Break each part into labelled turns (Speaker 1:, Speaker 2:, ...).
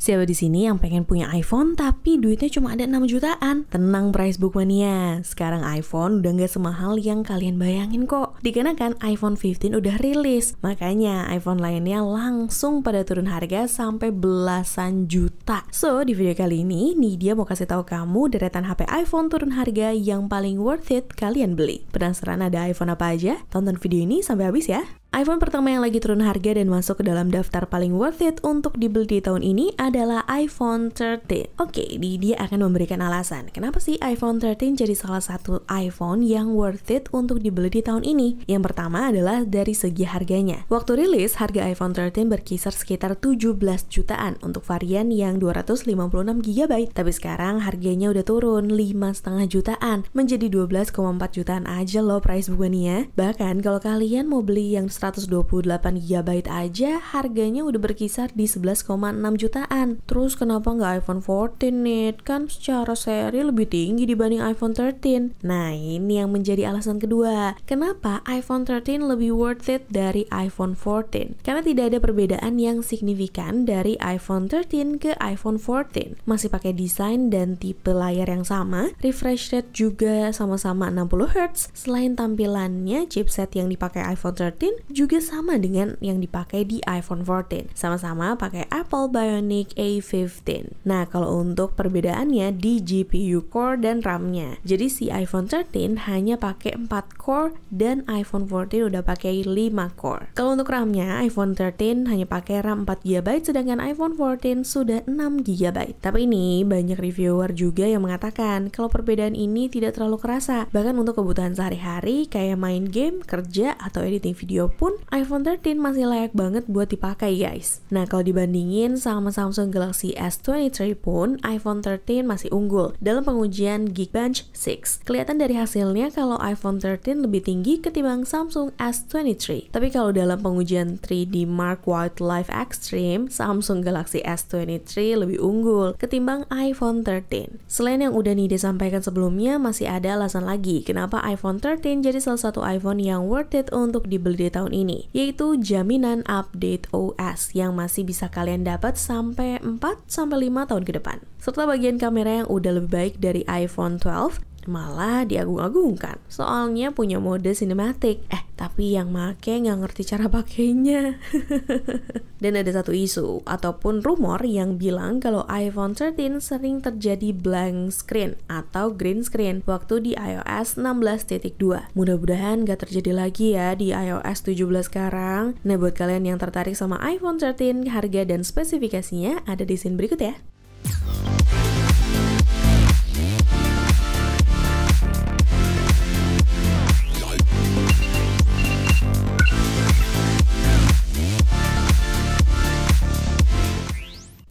Speaker 1: Siapa di sini yang pengen punya iPhone tapi duitnya cuma ada 6 jutaan? Tenang price book mania, sekarang iPhone udah nggak semahal yang kalian bayangin kok. Dikenakan iPhone 15 udah rilis, makanya iPhone lainnya langsung pada turun harga sampai belasan juta. So, di video kali ini, nih dia mau kasih tahu kamu deretan HP iPhone turun harga yang paling worth it kalian beli. Penasaran ada iPhone apa aja? Tonton video ini sampai habis ya iPhone pertama yang lagi turun harga dan masuk ke dalam daftar paling worth it untuk dibeli di tahun ini adalah iPhone 13. Oke, okay, dia akan memberikan alasan. Kenapa sih iPhone 13 jadi salah satu iPhone yang worth it untuk dibeli di tahun ini? Yang pertama adalah dari segi harganya. Waktu rilis, harga iPhone 13 berkisar sekitar 17 jutaan untuk varian yang 256GB. Tapi sekarang harganya udah turun 5,5 jutaan, menjadi 12,4 jutaan aja loh price bukannya. Bahkan kalau kalian mau beli yang 128 GB aja harganya udah berkisar di 11,6 jutaan. Terus kenapa nggak iPhone 14 nih? Kan secara seri lebih tinggi dibanding iPhone 13. Nah ini yang menjadi alasan kedua. Kenapa iPhone 13 lebih worth it dari iPhone 14? Karena tidak ada perbedaan yang signifikan dari iPhone 13 ke iPhone 14. Masih pakai desain dan tipe layar yang sama, refresh rate juga sama-sama 60Hz. Selain tampilannya, chipset yang dipakai iPhone 13 juga sama dengan yang dipakai di iPhone 14. Sama-sama pakai Apple Bionic A15. Nah, kalau untuk perbedaannya di GPU core dan RAM-nya. Jadi si iPhone 13 hanya pakai 4 core dan iPhone 14 udah pakai 5 core. Kalau untuk RAM-nya, iPhone 13 hanya pakai RAM 4GB sedangkan iPhone 14 sudah 6GB. Tapi ini banyak reviewer juga yang mengatakan kalau perbedaan ini tidak terlalu kerasa. Bahkan untuk kebutuhan sehari-hari kayak main game, kerja, atau editing video pun iPhone 13 masih layak banget buat dipakai guys. Nah kalau dibandingin sama Samsung Galaxy S23 pun iPhone 13 masih unggul dalam pengujian Geekbench 6. Kelihatan dari hasilnya kalau iPhone 13 lebih tinggi ketimbang Samsung S23. Tapi kalau dalam pengujian 3D Mark Wildlife Extreme, Samsung Galaxy S23 lebih unggul ketimbang iPhone 13. Selain yang udah Nida sampaikan sebelumnya, masih ada alasan lagi kenapa iPhone 13 jadi salah satu iPhone yang worth it untuk dibeli di tahun tahun ini, yaitu jaminan update OS yang masih bisa kalian dapat sampai 4-5 tahun ke depan. Serta bagian kamera yang udah lebih baik dari iPhone 12 malah diagung-agungkan soalnya punya mode sinematik eh tapi yang make nggak ngerti cara pakainya dan ada satu isu ataupun rumor yang bilang kalau iPhone 13 sering terjadi blank screen atau green screen waktu di iOS 16.2 mudah-mudahan nggak terjadi lagi ya di iOS 17 sekarang nah buat kalian yang tertarik sama iPhone 13 harga dan spesifikasinya ada di scene berikut ya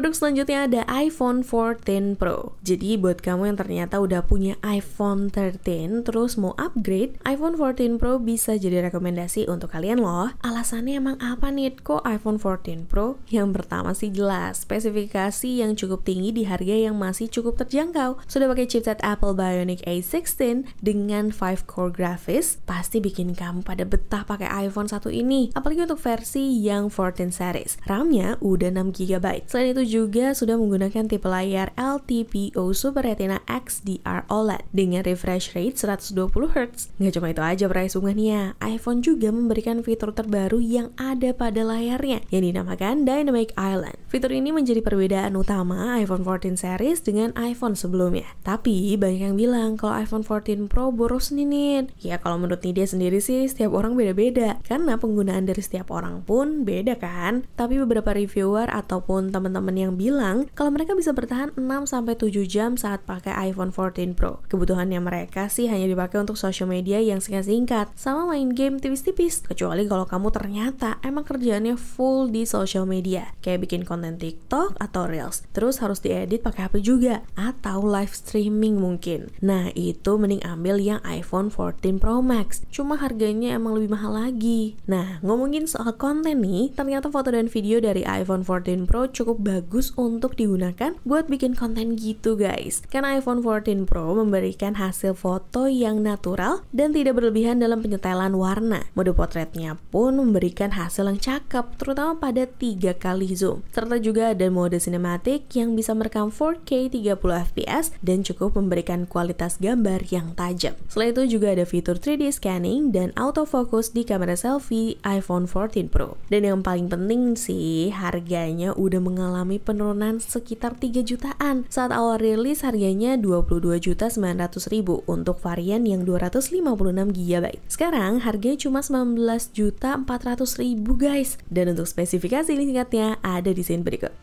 Speaker 1: Produk selanjutnya ada iPhone 14 Pro. Jadi buat kamu yang ternyata udah punya iPhone 13 terus mau upgrade, iPhone 14 Pro bisa jadi rekomendasi untuk kalian loh. Alasannya emang apa nih kok iPhone 14 Pro? Yang pertama sih jelas, spesifikasi yang cukup tinggi di harga yang masih cukup terjangkau. Sudah pakai chipset Apple Bionic A16 dengan 5 core grafis, pasti bikin kamu pada betah pakai iPhone satu ini. Apalagi untuk versi yang 14 series. RAM-nya udah 6 GB. Selain itu juga sudah menggunakan tipe layar LTPO Super Retina XDR OLED dengan refresh rate 120Hz. Nggak cuma itu aja perhitungannya, iPhone juga memberikan fitur terbaru yang ada pada layarnya yang dinamakan Dynamic Island. Fitur ini menjadi perbedaan utama iPhone 14 series dengan iPhone sebelumnya. Tapi banyak yang bilang kalau iPhone 14 Pro boros nih Nid. Ya kalau menurut Nidia sendiri sih setiap orang beda-beda karena penggunaan dari setiap orang pun beda kan. Tapi beberapa reviewer ataupun teman-teman teman yang bilang kalau mereka bisa bertahan 6-7 jam saat pakai iPhone 14 Pro. Kebutuhannya mereka sih hanya dipakai untuk social media yang singkat-singkat, sama main game tipis-tipis. Kecuali kalau kamu ternyata emang kerjaannya full di social media, kayak bikin konten TikTok atau Reels, terus harus diedit pakai HP juga, atau live streaming mungkin. Nah, itu mending ambil yang iPhone 14 Pro Max, cuma harganya emang lebih mahal lagi. Nah, ngomongin soal konten nih, ternyata foto dan video dari iPhone 14 Pro cukup bagus bagus untuk digunakan buat bikin konten gitu guys. Karena iPhone 14 Pro memberikan hasil foto yang natural dan tidak berlebihan dalam penyetelan warna. Mode potretnya pun memberikan hasil yang cakep, terutama pada tiga kali zoom. Serta juga ada mode sinematik yang bisa merekam 4K 30 fps dan cukup memberikan kualitas gambar yang tajam. Selain itu juga ada fitur 3D scanning dan autofocus di kamera selfie iPhone 14 Pro. Dan yang paling penting sih, harganya udah mengalami mengalami penurunan sekitar 3 jutaan. Saat awal rilis harganya 22.900.000 untuk varian yang 256 GB. Sekarang harganya cuma 19.400.000 guys. Dan untuk spesifikasi singkatnya ada di sini berikut.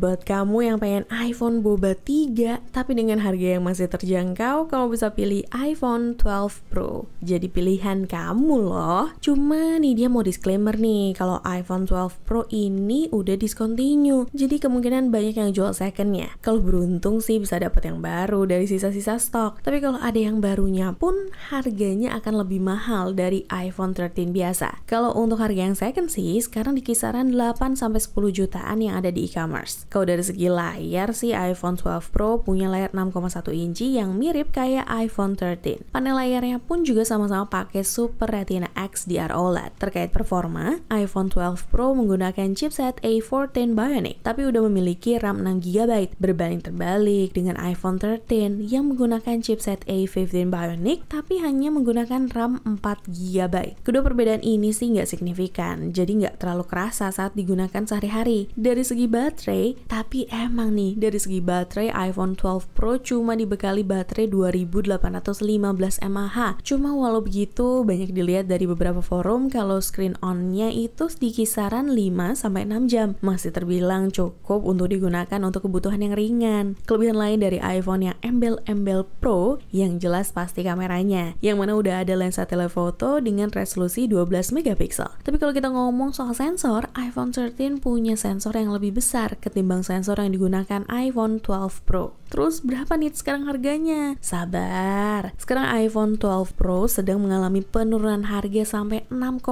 Speaker 1: buat kamu yang pengen iPhone Boba 3 tapi dengan harga yang masih terjangkau, kamu bisa pilih iPhone 12 Pro. Jadi pilihan kamu loh. Cuma nih dia mau disclaimer nih kalau iPhone 12 Pro ini udah discontinue. Jadi kemungkinan banyak yang jual secondnya. Kalau beruntung sih bisa dapat yang baru dari sisa-sisa stok. Tapi kalau ada yang barunya pun harganya akan lebih mahal dari iPhone 13 biasa. Kalau untuk harga yang second sih sekarang di kisaran 8 sampai 10 jutaan yang ada di e-commerce. Kalau dari segi layar sih iPhone 12 Pro punya layar 6,1 inci yang mirip kayak iPhone 13. Panel layarnya pun juga sama-sama pakai Super Retina XDR OLED. Terkait performa, iPhone 12 Pro menggunakan chipset A14 Bionic tapi udah memiliki RAM 6GB berbanding terbalik dengan iPhone 13 yang menggunakan chipset A15 Bionic tapi hanya menggunakan RAM 4GB. Kedua perbedaan ini sih nggak signifikan, jadi nggak terlalu kerasa saat digunakan sehari-hari. Dari segi baterai, tapi emang nih, dari segi baterai iPhone 12 Pro cuma dibekali baterai 2815 mAh. Cuma walau begitu, banyak dilihat dari beberapa forum kalau screen on-nya itu di kisaran 5 sampai 6 jam. Masih terbilang cukup untuk digunakan untuk kebutuhan yang ringan. Kelebihan lain dari iPhone yang embel-embel Pro yang jelas pasti kameranya, yang mana udah ada lensa telefoto dengan resolusi 12 megapiksel. Tapi kalau kita ngomong soal sensor, iPhone 13 punya sensor yang lebih besar ketimbang ketimbang sensor yang digunakan iPhone 12 Pro. Terus berapa nih sekarang harganya? Sabar. Sekarang iPhone 12 Pro sedang mengalami penurunan harga sampai 6,1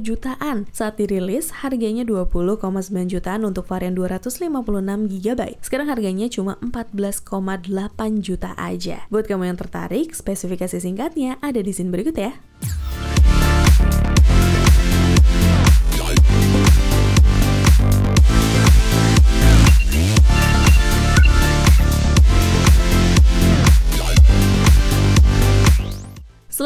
Speaker 1: jutaan. Saat dirilis, harganya 20,9 jutaan untuk varian 256 GB. Sekarang harganya cuma 14,8 juta aja. Buat kamu yang tertarik, spesifikasi singkatnya ada di sini berikut ya.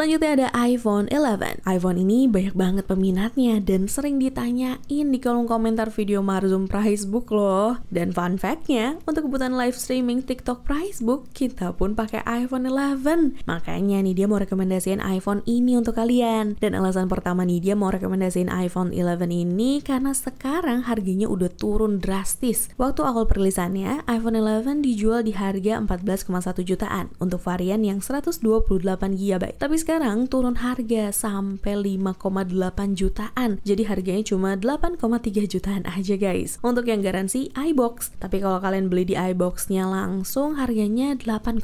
Speaker 1: Selanjutnya ada iPhone 11. iPhone ini banyak banget peminatnya dan sering ditanyain di kolom komentar video Marzum Pricebook loh. Dan fun factnya, untuk kebutuhan live streaming TikTok Pricebook, kita pun pakai iPhone 11. Makanya nih dia mau rekomendasiin iPhone ini untuk kalian. Dan alasan pertama nih dia mau rekomendasiin iPhone 11 ini karena sekarang harganya udah turun drastis. Waktu awal perilisannya, iPhone 11 dijual di harga 14,1 jutaan untuk varian yang 128 GB. Tapi sekarang sekarang turun harga sampai 5,8 jutaan. Jadi harganya cuma 8,3 jutaan aja guys. Untuk yang garansi iBox, tapi kalau kalian beli di ibox langsung harganya 8,9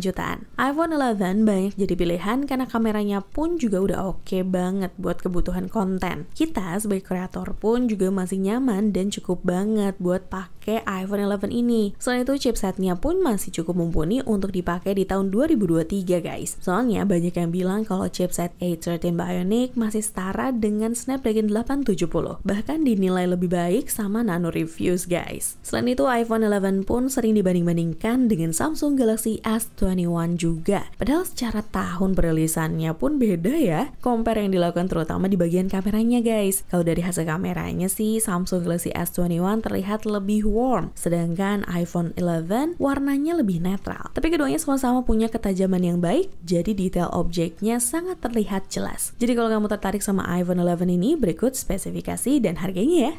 Speaker 1: jutaan. iPhone 11 banyak jadi pilihan karena kameranya pun juga udah oke okay banget buat kebutuhan konten. Kita sebagai kreator pun juga masih nyaman dan cukup banget buat pakai iPhone 11 ini. Selain itu chipsetnya pun masih cukup mumpuni untuk dipakai di tahun 2023 guys. Soalnya banyak yang bilang bilang kalau chipset A13 Bionic masih setara dengan Snapdragon 870, bahkan dinilai lebih baik sama Nano Reviews guys. Selain itu iPhone 11 pun sering dibanding-bandingkan dengan Samsung Galaxy S21 juga. Padahal secara tahun perilisannya pun beda ya, compare yang dilakukan terutama di bagian kameranya guys. Kalau dari hasil kameranya sih, Samsung Galaxy S21 terlihat lebih warm, sedangkan iPhone 11 warnanya lebih netral. Tapi keduanya sama-sama punya ketajaman yang baik, jadi detail objek baiknya sangat terlihat jelas. Jadi kalau kamu tertarik sama iPhone 11 ini, berikut spesifikasi dan harganya ya.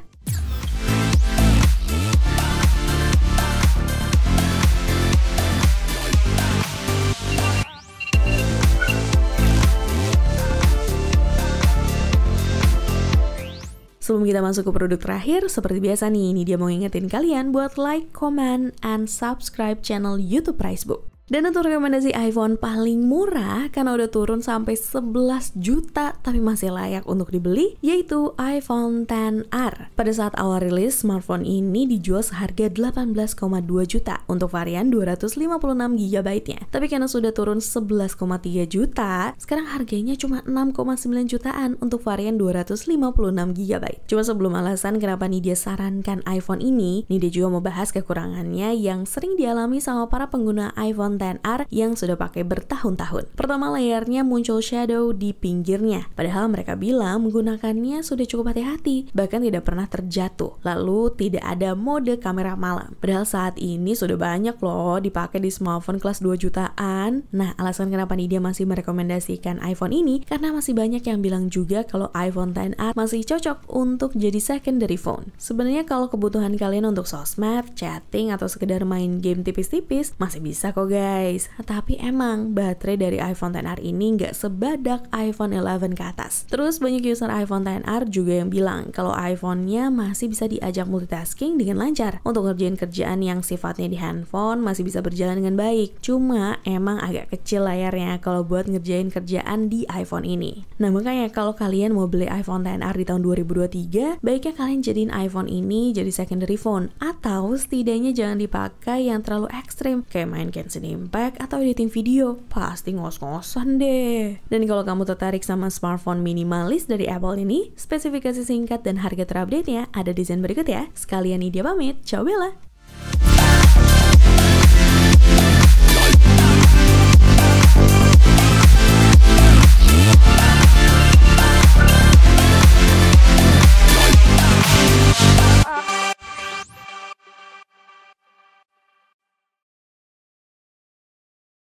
Speaker 1: Sebelum kita masuk ke produk terakhir, seperti biasa nih, ini dia mau ngingetin kalian buat like, comment, and subscribe channel YouTube Pricebook. Dan untuk rekomendasi iPhone paling murah karena udah turun sampai 11 juta tapi masih layak untuk dibeli yaitu iPhone 10R. Pada saat awal rilis, smartphone ini dijual seharga 18,2 juta untuk varian 256 GB-nya. Tapi karena sudah turun 11,3 juta, sekarang harganya cuma 6,9 jutaan untuk varian 256 GB. Cuma sebelum alasan kenapa nih dia sarankan iPhone ini, nih dia juga mau bahas kekurangannya yang sering dialami sama para pengguna iPhone 10R yang sudah pakai bertahun-tahun. Pertama layarnya muncul shadow di pinggirnya, padahal mereka bilang menggunakannya sudah cukup hati-hati, bahkan tidak pernah terjatuh. Lalu tidak ada mode kamera malam, padahal saat ini sudah banyak loh dipakai di smartphone kelas 2 jutaan. Nah, alasan kenapa dia masih merekomendasikan iPhone ini karena masih banyak yang bilang juga kalau iPhone XR masih cocok untuk jadi secondary phone. Sebenarnya kalau kebutuhan kalian untuk sosmed, chatting, atau sekedar main game tipis-tipis, masih bisa kok guys guys. Tapi emang baterai dari iPhone XR ini nggak sebadak iPhone 11 ke atas. Terus banyak user iPhone XR juga yang bilang kalau iPhone-nya masih bisa diajak multitasking dengan lancar. Untuk kerjaan kerjaan yang sifatnya di handphone masih bisa berjalan dengan baik. Cuma emang agak kecil layarnya kalau buat ngerjain kerjaan di iPhone ini. Nah makanya kalau kalian mau beli iPhone XR di tahun 2023, baiknya kalian jadiin iPhone ini jadi secondary phone atau setidaknya jangan dipakai yang terlalu ekstrim kayak main game sini impact atau editing video, pasti ngos-ngosan deh. Dan kalau kamu tertarik sama smartphone minimalis dari Apple ini, spesifikasi singkat dan harga terupdate-nya ada di desain berikut ya. Sekalian ini dia pamit, ciao Bella!